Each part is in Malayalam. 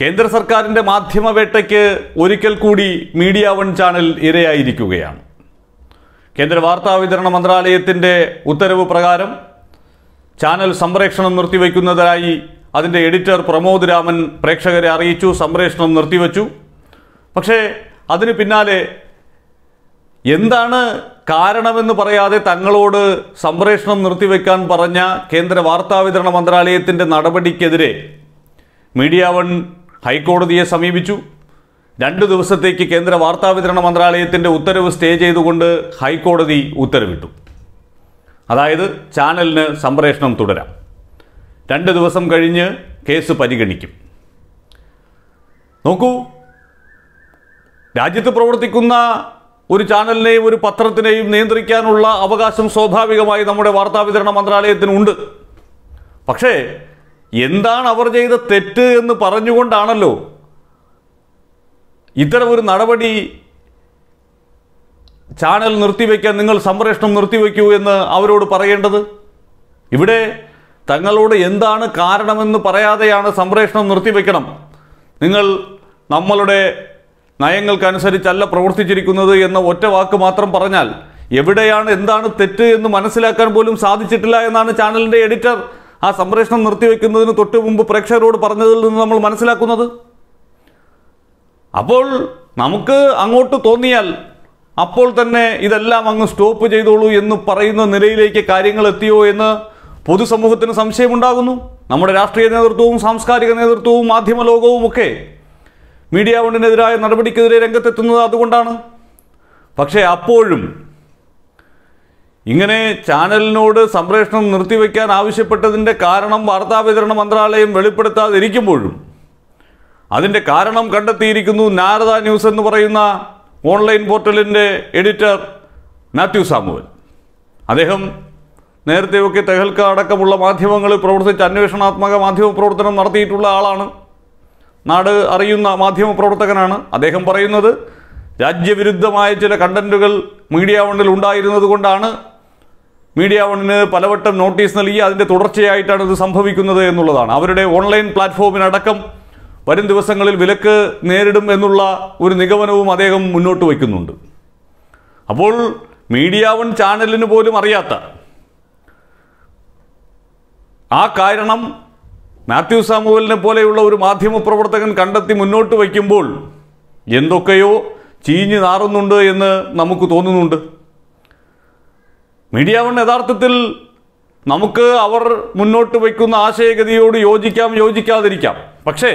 കേന്ദ്ര സർക്കാരിൻ്റെ മാധ്യമവേട്ടയ്ക്ക് ഒരിക്കൽ കൂടി മീഡിയ വൺ ചാനൽ ഇരയായിരിക്കുകയാണ് കേന്ദ്ര വാർത്താ വിതരണ മന്ത്രാലയത്തിൻ്റെ ഉത്തരവ് പ്രകാരം ചാനൽ സംപ്രേഷണം നിർത്തിവെക്കുന്നതായി അതിൻ്റെ എഡിറ്റർ പ്രമോദ് രാമൻ പ്രേക്ഷകരെ അറിയിച്ചു സംപ്രേഷണം നിർത്തിവെച്ചു പക്ഷേ അതിന് പിന്നാലെ എന്താണ് കാരണമെന്ന് പറയാതെ തങ്ങളോട് സംപ്രേഷണം നിർത്തിവെക്കാൻ പറഞ്ഞ കേന്ദ്ര വാർത്താവിതരണ മന്ത്രാലയത്തിൻ്റെ നടപടിക്കെതിരെ മീഡിയ വൺ ഹൈക്കോടതിയെ സമീപിച്ചു രണ്ട് ദിവസത്തേക്ക് കേന്ദ്ര വാർത്താവിതരണ മന്ത്രാലയത്തിൻ്റെ ഉത്തരവ് സ്റ്റേ ചെയ്തുകൊണ്ട് ഹൈക്കോടതി ഉത്തരവിട്ടു അതായത് ചാനലിന് സംപ്രേഷണം തുടരാം രണ്ട് ദിവസം കഴിഞ്ഞ് കേസ് പരിഗണിക്കും നോക്കൂ രാജ്യത്ത് പ്രവർത്തിക്കുന്ന ഒരു ചാനലിനെയും ഒരു പത്രത്തിനെയും നിയന്ത്രിക്കാനുള്ള അവകാശം സ്വാഭാവികമായി നമ്മുടെ വാർത്താവിതരണ മന്ത്രാലയത്തിനുണ്ട് പക്ഷേ എന്താണ് അവർ ചെയ്ത തെറ്റ് എന്ന് പറഞ്ഞുകൊണ്ടാണല്ലോ ഇത്തരമൊരു നടപടി ചാനൽ നിർത്തിവെക്കാൻ നിങ്ങൾ സംപ്രേഷണം നിർത്തിവെക്കൂ എന്ന് അവരോട് പറയേണ്ടത് ഇവിടെ തങ്ങളോട് എന്താണ് കാരണമെന്ന് പറയാതെയാണ് സംപ്രേഷണം നിർത്തിവെക്കണം നിങ്ങൾ നമ്മളുടെ നയങ്ങൾക്കനുസരിച്ചല്ല പ്രവർത്തിച്ചിരിക്കുന്നത് എന്ന ഒറ്റ വാക്ക് മാത്രം പറഞ്ഞാൽ എവിടെയാണ് എന്താണ് തെറ്റ് എന്ന് മനസ്സിലാക്കാൻ പോലും സാധിച്ചിട്ടില്ല എന്നാണ് ചാനലിൻ്റെ എഡിറ്റർ ആ സംപ്രേഷണം നിർത്തിവെക്കുന്നതിന് തൊട്ട് മുമ്പ് പ്രേക്ഷകരോട് പറഞ്ഞതിൽ നിന്ന് നമ്മൾ മനസ്സിലാക്കുന്നത് അപ്പോൾ നമുക്ക് അങ്ങോട്ട് തോന്നിയാൽ അപ്പോൾ തന്നെ ഇതെല്ലാം അങ്ങ് സ്റ്റോപ്പ് ചെയ്തോളൂ എന്ന് പറയുന്ന നിലയിലേക്ക് കാര്യങ്ങൾ എത്തിയോ എന്ന് പൊതുസമൂഹത്തിന് സംശയമുണ്ടാകുന്നു നമ്മുടെ രാഷ്ട്രീയ നേതൃത്വവും സാംസ്കാരിക നേതൃത്വവും മാധ്യമ ലോകവും ഒക്കെ മീഡിയ വണ്ടിനെതിരായ നടപടിക്കെതിരെ രംഗത്തെത്തുന്നത് അതുകൊണ്ടാണ് പക്ഷേ അപ്പോഴും ഇങ്ങനെ ചാനലിനോട് സംപ്രേഷണം നിർത്തിവെക്കാൻ ആവശ്യപ്പെട്ടതിൻ്റെ കാരണം വാർത്താവിതരണ മന്ത്രാലയം വെളിപ്പെടുത്താതിരിക്കുമ്പോഴും അതിൻ്റെ കാരണം കണ്ടെത്തിയിരിക്കുന്നു നാരദ ന്യൂസ് എന്ന് പറയുന്ന ഓൺലൈൻ പോർട്ടലിൻ്റെ എഡിറ്റർ മാത്യു സാമുവൽ അദ്ദേഹം നേരത്തെയൊക്കെ തെഹൽക്ക അടക്കമുള്ള മാധ്യമങ്ങളിൽ പ്രവർത്തിച്ച് അന്വേഷണാത്മക മാധ്യമ പ്രവർത്തനം നടത്തിയിട്ടുള്ള ആളാണ് നാട് അറിയുന്ന മാധ്യമ പ്രവർത്തകനാണ് അദ്ദേഹം പറയുന്നത് രാജ്യവിരുദ്ധമായ ചില കണ്ടന്റുകൾ മീഡിയ വണ്ണിൽ ഉണ്ടായിരുന്നത് കൊണ്ടാണ് മീഡിയ വണ്ണിന് പലവട്ടം നോട്ടീസ് നൽകി അതിൻ്റെ തുടർച്ചയായിട്ടാണ് ഇത് സംഭവിക്കുന്നത് എന്നുള്ളതാണ് അവരുടെ ഓൺലൈൻ പ്ലാറ്റ്ഫോമിനടക്കം വരും ദിവസങ്ങളിൽ വിലക്ക് നേരിടും എന്നുള്ള ഒരു നിഗമനവും അദ്ദേഹം മുന്നോട്ട് വയ്ക്കുന്നുണ്ട് അപ്പോൾ മീഡിയ വൺ ചാനലിന് പോലും അറിയാത്ത ആ കാരണം മാത്യു സാമുവലിനെ പോലെയുള്ള ഒരു മാധ്യമപ്രവർത്തകൻ കണ്ടെത്തി മുന്നോട്ട് വയ്ക്കുമ്പോൾ എന്തൊക്കെയോ ചീഞ്ഞു നാറുന്നുണ്ട് എന്ന് നമുക്ക് തോന്നുന്നുണ്ട് മീഡിയ വൺ യഥാർത്ഥത്തിൽ നമുക്ക് അവർ മുന്നോട്ട് വയ്ക്കുന്ന ആശയഗതിയോട് യോജിക്കാം യോജിക്കാതിരിക്കാം പക്ഷേ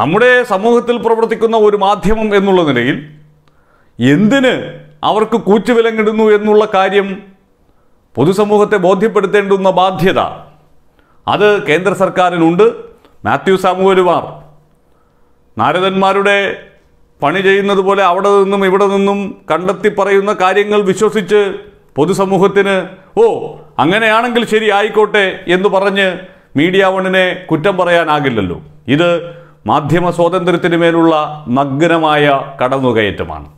നമ്മുടെ സമൂഹത്തിൽ പ്രവർത്തിക്കുന്ന ഒരു മാധ്യമം എന്നുള്ള നിലയിൽ എന്തിന് അവർക്ക് കൂച്ചുവിലങ്ങിടുന്നു എന്നുള്ള കാര്യം പൊതുസമൂഹത്തെ ബോധ്യപ്പെടുത്തേണ്ടുന്ന ബാധ്യത അത് കേന്ദ്ര സർക്കാരിനുണ്ട് മാത്യു സാമുവലുമാർ നാരദന്മാരുടെ പണി ചെയ്യുന്നത് പോലെ അവിടെ നിന്നും ഇവിടെ നിന്നും കണ്ടെത്തി പറയുന്ന കാര്യങ്ങൾ വിശ്വസിച്ച് പൊതുസമൂഹത്തിന് ഓ അങ്ങനെയാണെങ്കിൽ ശരി ആയിക്കോട്ടെ എന്ന് പറഞ്ഞ് മീഡിയ വണ്ണിനെ കുറ്റം പറയാനാകില്ലല്ലോ ഇത് മാധ്യമ സ്വാതന്ത്ര്യത്തിന് മേലുള്ള നഗ്നമായ കടന്നുകയറ്റമാണ്